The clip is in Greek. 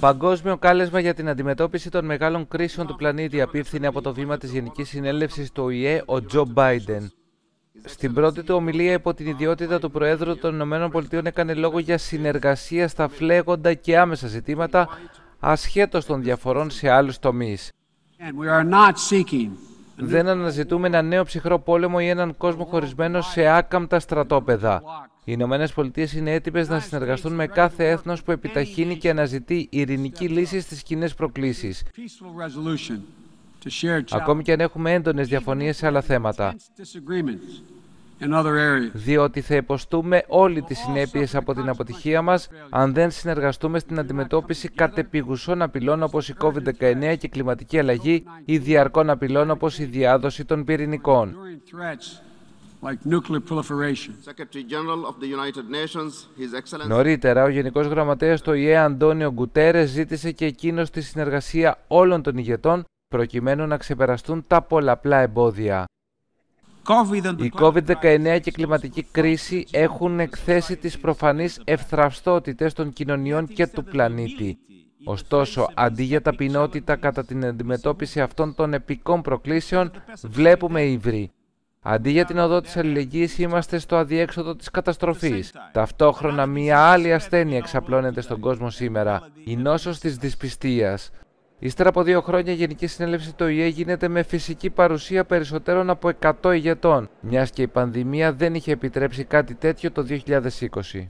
Παγκόσμιο κάλεσμα για την αντιμετώπιση των μεγάλων κρίσεων του πλανήτη απίφθινε από το βήμα της Γενικής Συνέλευσης του ΟΗΕ ο Τζο Μπάιντεν. Στην πρώτη του ομιλία υπό την ιδιότητα του Προέδρου των Ηνωμένων Πολιτείων έκανε λόγο για συνεργασία στα φλέγοντα και άμεσα ζητήματα ασχέτως των διαφορών σε άλλους τομείς. Δεν αναζητούμε ένα νέο ψυχρό πόλεμο ή έναν κόσμο χωρισμένο σε άκαμπτα στρατόπεδα. Οι Ηνωμένες Πολιτείες είναι έτοιμες να συνεργαστούν με κάθε έθνος που επιταχύνει και αναζητεί ειρηνική λύση στις κοινές προκλήσεις. Ακόμη και αν έχουμε έντονες διαφωνίες σε άλλα θέματα. Διότι θα υποστούμε όλοι τις συνέπειες από την αποτυχία μας αν δεν συνεργαστούμε στην αντιμετώπιση κατεπηγουσών απειλών όπως η COVID-19 και η κλιματική αλλαγή ή διαρκών απειλών όπως η διαρκων απειλων όπω η διαδοση των πυρηνικών like nuclear proliferation. Secretary General of the United Nations, His Excellency... Νωρίτερα, ο Γενικός Γραμματέας του ΙΕ Αντώνιο Γκουτέρες ζήτησε και εκείνος τη συνεργασία όλων των ηγετών προκειμένου να ξεπεραστούν τα πολλαπλά εμπόδια. Η COVID-19 και η κλιματική κρίση έχουν εκθέσει τις προφανείς ευθραυστότητες των κοινωνιών και του πλανήτη. Ωστόσο, αντί για ταπεινότητα κατά την αντιμετώπιση αυτών των επικών προκλήσεων, βλέπουμε ύβρι. Αντί για την οδό της αλληλεγγύης είμαστε στο αδιέξοδο της καταστροφής. Ταυτόχρονα μια άλλη ασθένεια εξαπλώνεται στον κόσμο σήμερα, η νόσος της δυσπιστίας. Ύστερα από δύο χρόνια η Γενική Συνέλευση του ΙΕ γίνεται με φυσική παρουσία περισσότερων από 100 ηγετών, μιας και η πανδημία δεν είχε επιτρέψει κάτι τέτοιο το 2020.